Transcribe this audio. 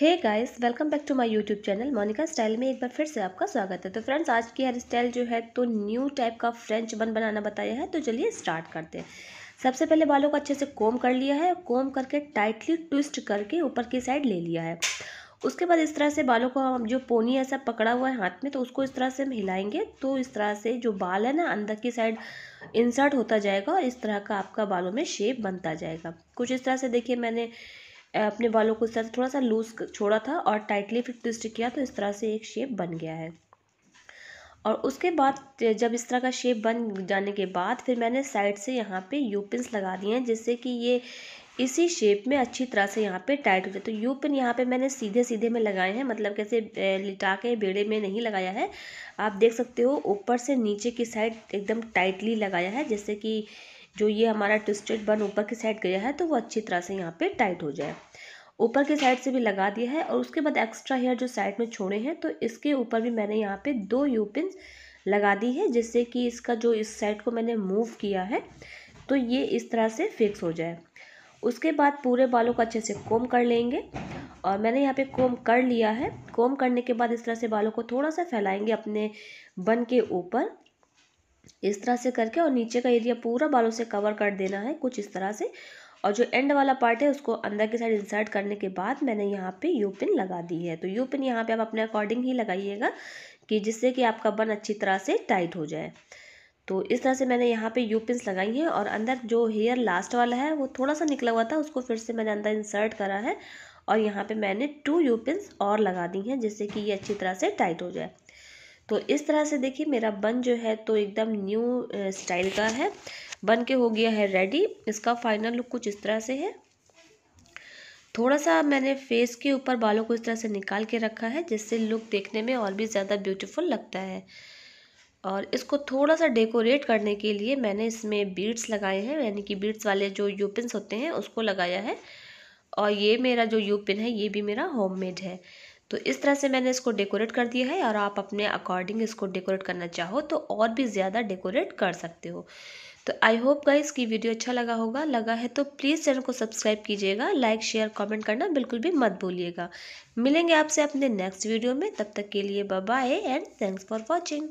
hey guys welcome back to my YouTube channel Monica style में एक बार फिर से आपका स्वागत है तो फ्रेंड्स आज की हेयर स्टाइल जो है तो न्यू टाइप का फ्रेंच बन बनाना बताया है तो चलिए स्टार्ट करते हैं सबसे पहले बालों को अच्छे से कोम कर लिया है कोम करके टाइटली ट्विस्ट करके ऊपर की साइड ले लिया है उसके बाद इस तरह से बालों को हम जो पोनी ऐसा पकड़ा हुआ है हाथ में तो उसको इस तरह से हम हिलाएंगे तो इस तरह से जो बाल है ना अंदर की साइड इंसर्ट होता जाएगा और इस तरह का आपका बालों में शेप बनता जाएगा कुछ इस तरह से देखिए मैंने अपने बालों को इस तरह से थोड़ा सा लूज छोड़ा था और टाइटली फिर ट्विस्ट किया तो इस तरह से एक शेप बन गया है और उसके बाद जब इस तरह का शेप बन जाने के बाद फिर मैंने साइड से यहाँ पे यू पिन्स लगा दिए हैं जिससे कि ये इसी शेप में अच्छी तरह से यहाँ पे टाइट हो जाए तो यू पिन यहाँ पे मैंने सीधे सीधे में लगाए हैं मतलब कैसे लिटा के बेड़े में नहीं लगाया है आप देख सकते हो ऊपर से नीचे की साइड एकदम टाइटली लगाया है जैसे कि जो ये हमारा ट्विस्टेड बन ऊपर की साइड गया है तो वो अच्छी तरह से यहाँ पे टाइट हो जाए ऊपर के साइड से भी लगा दिया है और उसके बाद एक्स्ट्रा हेयर जो साइड में छोड़े हैं तो इसके ऊपर भी मैंने यहाँ पे दो यू पिन लगा दी है जिससे कि इसका जो इस साइड को मैंने मूव किया है तो ये इस तरह से फिक्स हो जाए उसके बाद पूरे बालों को अच्छे से कोम कर लेंगे और मैंने यहाँ पे कोम कर लिया है कोम करने के बाद इस तरह से बालों को थोड़ा सा फैलाएंगे अपने बन के ऊपर इस तरह से करके और नीचे का एरिया पूरा बालों से कवर कर देना है कुछ इस तरह से और जो एंड वाला पार्ट है उसको अंदर के साइड इंसर्ट करने के बाद मैंने यहाँ पे यू पिन लगा दी है तो यू पिन यहाँ पे आप अपने अकॉर्डिंग ही लगाइएगा कि जिससे कि आपका बन अच्छी तरह से टाइट हो जाए तो इस तरह से मैंने यहाँ पे यू पिन्स लगाई हैं और अंदर जो हेयर लास्ट वाला है वो थोड़ा सा निकला हुआ था उसको फिर से मैंने अंदर इंसर्ट करा है और यहाँ पे मैंने टू यू पिन और लगा दी हैं जिससे कि ये अच्छी तरह से टाइट हो जाए तो इस तरह से देखिए मेरा बन जो है तो एकदम न्यू स्टाइल का है बन के हो गया है रेडी इसका फाइनल लुक कुछ इस तरह से है थोड़ा सा मैंने फेस के ऊपर बालों को इस तरह से निकाल के रखा है जिससे लुक देखने में और भी ज़्यादा ब्यूटीफुल लगता है और इसको थोड़ा सा डेकोरेट करने के लिए मैंने इसमें बीड्स लगाए हैं यानी कि बीड्स वाले जो यूपिन होते हैं उसको लगाया है और ये मेरा जो यूपिन है ये भी मेरा होममेड है तो इस तरह से मैंने इसको डेकोरेट कर दिया है और आप अपने अकॉर्डिंग इसको डेकोरेट करना चाहो तो और भी ज़्यादा डेकोरेट कर सकते हो तो आई होप गाइस इसकी वीडियो अच्छा लगा होगा लगा है तो प्लीज़ चैनल को सब्सक्राइब कीजिएगा लाइक शेयर कमेंट करना बिल्कुल भी मत भूलिएगा मिलेंगे आपसे अपने नेक्स्ट वीडियो में तब तक के लिए bye and thanks for watching